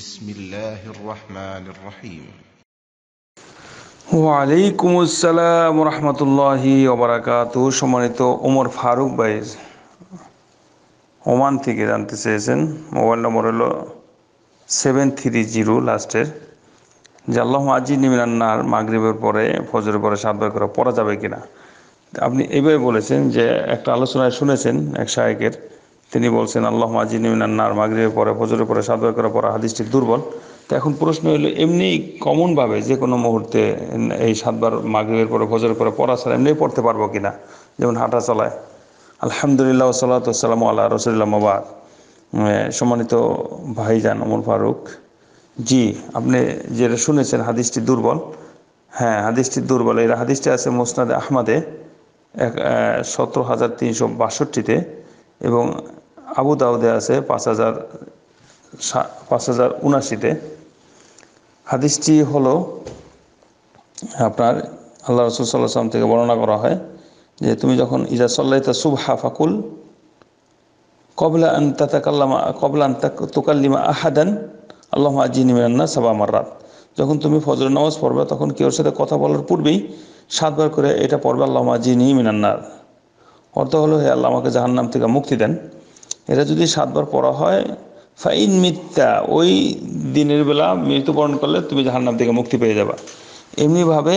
بسم الله الرحمن الرحيم সম্মানিত ওমর ফারুক ভাই ওমান থেকে জানতে চেয়েছেন মোবাইল নম্বর হলো সেভেন থ্রি জিরো লাস্টের যে আল্লাহ আজি নিমিনান্নার মাগরীবের পরে ফজরের পরে সাতবার করে পড়া যাবে কিনা আপনি এইভাবে বলেছেন যে একটা আলোচনায় শুনেছেন এক শায়কের তিনি বলছেন আল্লাহ নার মাগরিবের পরে ফজরের পরে সাদবা করার পরে হাদিসটি দুর্বল তো এখন প্রশ্ন হলো এমনি কমনভাবে যে কোনো মুহূর্তে এই সাতবার মাগরিবের পরে ফজরের পরে পড়া ছাড়া এমনি পড়তে পারবো কিনা যেমন হাঁটা চালায় আলহামদুলিল্লাহ সাল্লাতাম আল্লাহ রসুল্লাহ মাবাদ সম্মানিত ভাইজান অমর ফারুক জি আপনি যেটা শুনেছেন হাদিসটি দুর্বল হ্যাঁ হাদিসটি দুর্বল এই হাদিসটি আছে মোসনাদ আহমাদে এক সতেরো হাজার তিনশো বাষট্টিতে এবং আবু দাউদে আছে পাঁচ হাজার পাঁচ হাজার উনাশিতে হাদিসটি হলো আপনার আল্লাহ রসুল সাল্লাহ থেকে বর্ণনা করা হয় যে তুমি যখন ইজা সল্লাইতা সুবহা ফাকুল কবলা আন তাতাকাল্লামা কবলা আন তোকাল্লিমা আহাদান আল্লাহ আজিনী মিনান্না সাবা মার্রাত যখন তুমি ফজর নামাজ পড়বে তখন কেউর সাথে কথা বলার পূর্বেই সাতবার করে এটা পড়বে আল্লাহ আজিনী মিনান্নার অর্থ হলো হে আল্লাহ আমাকে জাহান্নাম থেকে মুক্তি দেন এটা যদি সাতবার পড়া হয় ফাইন মিথ্যা ওই দিনের বেলা মৃত্যুবরণ করলে তুমি জাহান্নাম থেকে মুক্তি পেয়ে যাবা এমনিভাবে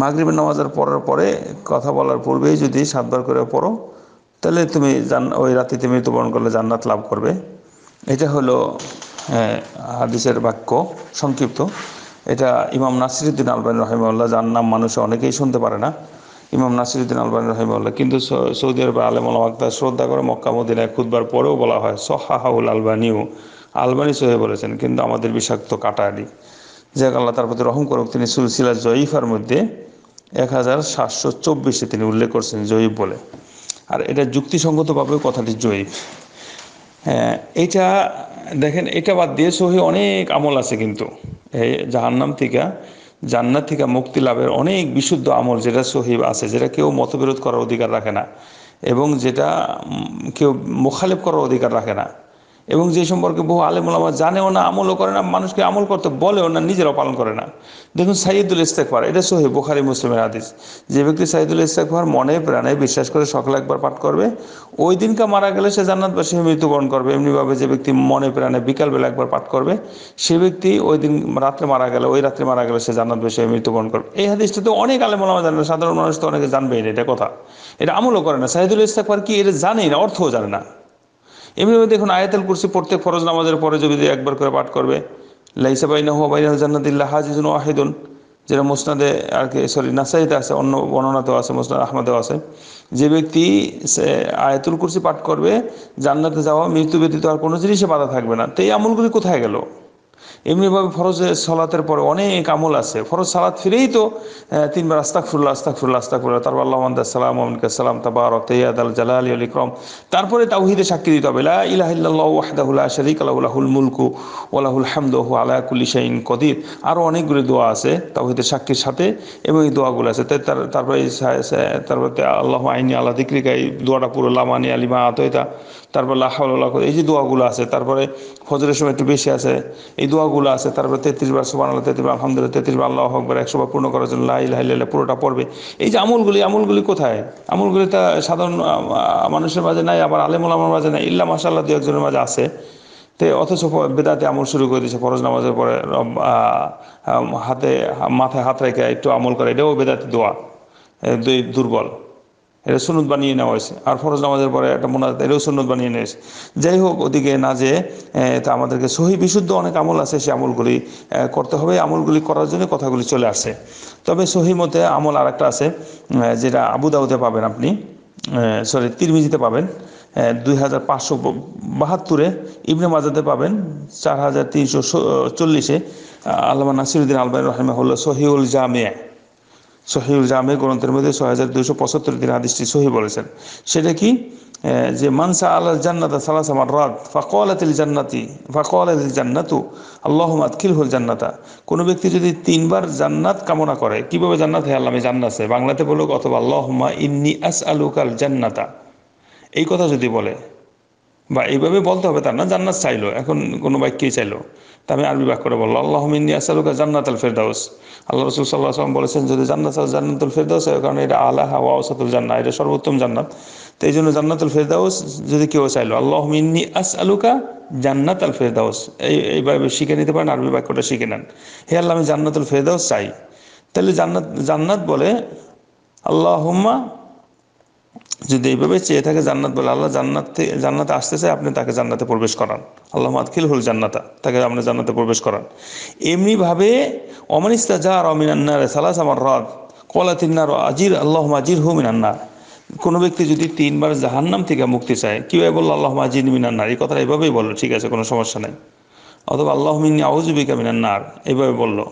মাগরিবের নামাজের পড়ার পরে কথা বলার পূর্বেই যদি সাতবার করে পড়ো তাহলে তুমি জান ওই রাত্রিতে মৃত্যুবরণ করলে জান্নাত লাভ করবে এটা হলো হাদিসের বাক্য সংক্ষিপ্ত এটা ইমাম নাসিরুদ্দিন আলবান রহমাল্লাহ যার জান্নাম মানুষে অনেকেই শুনতে পারে না ইমাম নাসিরুদ্দিন আলবানী রহিমাল্লাহ কিন্তু সৌদি আরবে আলেম আলমাক্তার শ্রদ্ধা করে মক্কা মদিনায় খুদবার পরেও বলা হয় সহাহাউল আলবানিও আলবানী সহে বলেছেন কিন্তু আমাদের বিষাক্ত কাটারি যে আল্লাহ তার প্রতি রহম করুক তিনি সুলসিলা জয়ীফার মধ্যে এক হাজার সাতশো চব্বিশে তিনি উল্লেখ করছেন জয়ীফ বলে আর এটা যুক্তিসঙ্গতভাবে কথাটি জয়ীফ হ্যাঁ এইটা দেখেন এটা বাদ দিয়ে সহি অনেক আমল আছে কিন্তু এই জাহান্নাম থেকে জান্নাত থেকে মুক্তি লাভের অনেক বিশুদ্ধ আমল যেটা সহিব আছে যেটা কেউ মতবিরোধ করার অধিকার রাখে না এবং যেটা কেউ মোখালেপ করার অধিকার রাখে না এবং যে সম্পর্কে বহু আলেমুলামা জানেও না আমলও করে না মানুষকে আমল করতে বলেও না নিজেরাও পালন করে না দেখুন সাইদুল ইস্তেকবার এটা সোহেব বোখারি মুসলিমের হাদিস যে ব্যক্তি সাইদুল ইস্তেকবার মনে প্রাণে বিশ্বাস করে সকালে একবার পাঠ করবে ওই দিনকে মারা গেলে সে জান্নাতবাসী মৃত্যুবরণ করবে এমনিভাবে যে ব্যক্তি মনে প্রাণে বিকালবেলা একবার পাঠ করবে সে ব্যক্তি ওই দিন রাত্রে মারা গেলে ওই রাত্রে মারা গেলে সে জান্নাতবাসী মৃত্যুবরণ করবে এই হাদিসটা তো অনেক আলেমুলামা জানে সাধারণ মানুষ তো অনেকে জানবেই না এটা কথা এটা আমলও করে না সাইদুল ইস্তেকবার কি এটা জানেই না অর্থও জানে না এমনিভাবে দেখুন আয়াতুল কুরসি প্রত্যেক ফরজ নামাজের পরে যদি একবার করে পাঠ করবে লাইসা বাইন হুয়া বাইনা জান্নাতিল্লাহ হাজিজুন ওয়াহিদুন যেটা মোসনাদে আর কি সরি নাসাইতে আছে অন্য বর্ণনাতেও আছে মোসনাদ আহমদেও আছে যে ব্যক্তি সে আয়াতুল কুরসি পাঠ করবে জান্নাতে যাওয়া মৃত্যু ব্যতীত আর কোনো জিনিসে বাধা থাকবে না তো এই আমলগুলি কোথায় গেল এমনিভাবে ফরজে সলাতের পরে অনেক আমল আছে ফরজ সালাত ফিরেই তো তিনবার আস্তাক ফুল্লা আস্তাক ফুল্লা আস্তাক ফুল্লা তারপর আল্লাহ সালাম আমিনকে সালাম তাবার তৈয়াদ আল জালা আলী ক্রম তারপরে তাউহিদে সাক্ষী দিতে হবে লা ইলাহ ইল্লাল্লাহ ওয়াহদাহুল্লাহ শরীক আলাহুল মুলকু ওলাহুল হামদহু আলা কুল্লি কদির আরও অনেকগুলি দোয়া আছে তাউহিদে সাক্ষীর সাথে এবং এই দোয়াগুলো আছে তার তারপরে তারপরে আল্লাহ আইনি আল্লাহ দিক্রিকা এই দোয়াটা পুরো লামানি আলিমা আতয়তা তারপর লাহাউল্লাহ এই যে দোয়াগুলো আছে তারপরে ফজরের সময় একটু বেশি আছে এই দোয়াগুলো আছে তারপরে তেত্রিশ বার সুবান আল্লাহ তেত্রিশ আলহামদুলিল্লাহ তেত্রিশ বার আল্লাহ হকবার একশো বার পূর্ণ করার জন্য লাহিল্লাহ পুরোটা পড়বে এই যে আমলগুলি আমলগুলি কোথায় আমলগুলি তা সাধারণ মানুষের মাঝে নাই আবার আলেমুল আমার মাঝে নাই ইল্লা মাসাল্লাহ দু একজনের মাঝে আছে তে অথচ বেদাতে আমল শুরু করে দিয়েছে ফরজ নামাজের পরে হাতে মাথায় হাত রেখে একটু আমল করে এটাও বেদাতে দোয়া দুর্বল এটা সুনুদ বানিয়ে নেওয়া হয়েছে আর ফরজ নামাজের পরে একটা হয় এটাও সুনুদ বানিয়ে নিয়েছে যাই হোক ওদিকে না যে তা আমাদেরকে সহি বিশুদ্ধ অনেক আমল আছে সে আমলগুলি করতে হবে আমলগুলি করার জন্য কথাগুলি চলে আসে তবে সহি মতে আমল আর একটা আছে যেটা আবুদাউতে পাবেন আপনি সরি তিরমিজিতে পাবেন দুই হাজার পাঁচশো বাহাত্তরে ইবনে মাজাতে পাবেন চার হাজার তিনশো চল্লিশে আল্লাহ নাসিরুদ্দিন আলবাই হল সহিউল জামিয়া সহিউল জামে গ্রন্থের মধ্যে ছয় হাজার দুইশো পঁচাত্তর দিন হাদিসটি সহি বলেছেন সেটা কি যে মানসা আল্লাহ জান্নাত সালাস আমার রাত ফাকওয়ালাতিল জান্নাতি ফাকওয়ালাতিল জান্নাতু আল্লাহ আতকিল হুল জান্নাতা কোনো ব্যক্তি যদি তিনবার জান্নাত কামনা করে কিভাবে জান্নাত হ্যাঁ আল্লাহ আমি জান্নাত বাংলাতে বলুক অথবা আল্লাহ ইন্নি আস আলুকাল জান্নাতা এই কথা যদি বলে বা এইভাবে বলতে হবে তার না জান্নাত চাইলো এখন কোনো বাক্যেই চাইলো তা আমি আরবি করে বললো আল্লাহ মিন্দি আসালুকা জান্নাত আল ফেরদাউস আল্লাহ রসুল সাল্লাহ আসলাম বলেছেন যদি জান্নাত জান্নাতুল ফেরদাউস হয় কারণ এটা আল্লাহ ওয়াউসাতুল জান্না এটা সর্বোত্তম জান্নাত তো এই জন্য জান্নাতুল ফেরদাউস যদি কেউ চাইলো আল্লাহ মিন্নি আস আলুকা জান্নাত আল ফেরদাউস এই এইভাবে শিখে নিতে পারেন আরবি বাক্যটা শিখে নেন হে আল্লাহ আমি জান্নাতুল ফেরদাউস চাই তাহলে জান্নাত জান্নাত বলে আল্লাহ যদি এইভাবে চেয়ে থাকে জান্নাত বলে আল্লাহ জান্নাত জান্নাতে আসতে চায় আপনি তাকে জান্নাতে প্রবেশ করান আল্লাহ মাতখিল হল জান্নাতা তাকে আপনি জান্নাতে প্রবেশ করান এমনিভাবে অমানিস্তা যা রে সালাস আমার রদ কলা তিন্নার আজির আল্লাহ মাজির হু মিনান্না কোনো ব্যক্তি যদি তিনবার জাহান্নাম থেকে মুক্তি চায় কীভাবে বললো আল্লাহ মাজির মিনান্নার এই কথাটা এভাবেই বললো ঠিক আছে কোনো সমস্যা নেই অথবা আল্লাহ মিন আউজুবিকা মিনান্নার এইভাবে বললো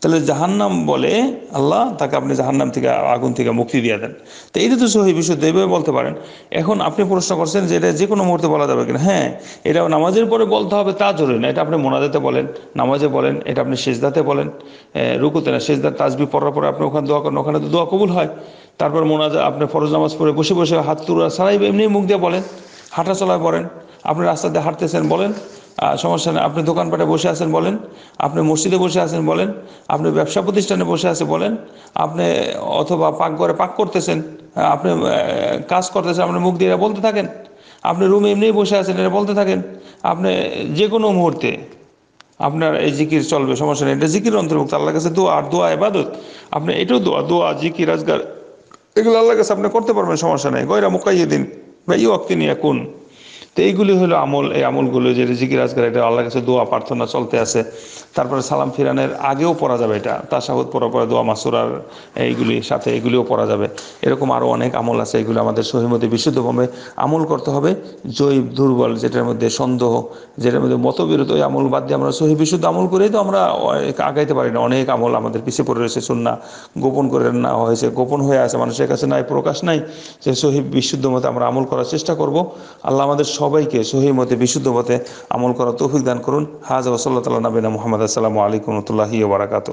তাহলে জাহান্নাম বলে আল্লাহ তাকে আপনি জাহান্নাম থেকে আগুন থেকে মুক্তি দিয়ে দেন তো এটা তো সহি বিশুদ্ধ এইভাবে বলতে পারেন এখন আপনি প্রশ্ন করছেন যে এটা যে কোনো মুহূর্তে বলা যাবে কিনা হ্যাঁ এটা নামাজের পরে বলতে হবে তা জরুরি না এটা আপনি মোনাজাতে বলেন নামাজে বলেন এটা আপনি সেজদাতে বলেন রুকুতে না সেজদার তাজবি পড়ার পরে আপনি ওখানে দোয়া করেন ওখানে তো দোয়া কবুল হয় তারপর মোনাজা আপনি ফরজ নামাজ পড়ে বসে বসে হাত তুরা সারাই এমনি মুখ দিয়ে বলেন হাঁটা চলায় বলেন আপনি রাস্তাতে হাঁটতেছেন বলেন সমস্যা নেই আপনি দোকানপাটে বসে আছেন বলেন আপনি মসজিদে বসে আছেন বলেন আপনি ব্যবসা প্রতিষ্ঠানে বসে আছে বলেন আপনি অথবা পাকঘরে পাক করতেছেন আপনি কাজ করতেছেন আপনি মুখ দিয়ে বলতে থাকেন আপনি রুমে এমনিই বসে আছেন এটা বলতে থাকেন আপনি যে কোনো মুহূর্তে আপনার এই জিকির চলবে সমস্যা নেই এটা জিকির অন্তর্ভুক্ত আল্লাহ কাছে দোয়া আর দোয়া এবাদত আপনি এটাও দোয়া দোয়া জিকির আজগার এগুলো আল্লাহ কাছে আপনি করতে পারবেন সমস্যা নেই গয়রা মোকাইয়ে দিন বা ইউ অক্তি নিয়ে কোন তো এইগুলি হলো আমল এই আমলগুলো যে জিকির আজকার এটা আল্লাহ কাছে দোয়া প্রার্থনা চলতে আছে তারপরে সালাম ফিরানের আগেও পড়া যাবে এটা তাসাহুদ পড়া পরে দোয়া মাসুরার এইগুলি সাথে এগুলিও পড়া যাবে এরকম আরও অনেক আমল আছে এগুলো আমাদের সহিমতি বিশুদ্ধভাবে আমল করতে হবে জৈব দুর্বল যেটার মধ্যে সন্দেহ যেটার মধ্যে মতবিরোধ ওই আমল বাদ দিয়ে আমরা সহি বিশুদ্ধ আমল করেই তো আমরা আগাইতে পারি না অনেক আমল আমাদের পিছিয়ে পড়ে রয়েছে শুননা গোপন করে না হয়েছে গোপন হয়ে আছে মানুষের কাছে নাই প্রকাশ নাই যে সহি বিশুদ্ধ মতে আমরা আমল করার চেষ্টা করব আল্লাহ আমাদের সবাইকে সহি মতে বিশুদ্ধ মতে আমল করা তৌফিক দান করুন হাজ ওসল্লা তাল্লা নবীনা মোহাম্মদ আসসালামু আলাইকুম রহমতুল্লাহি বারাকাতু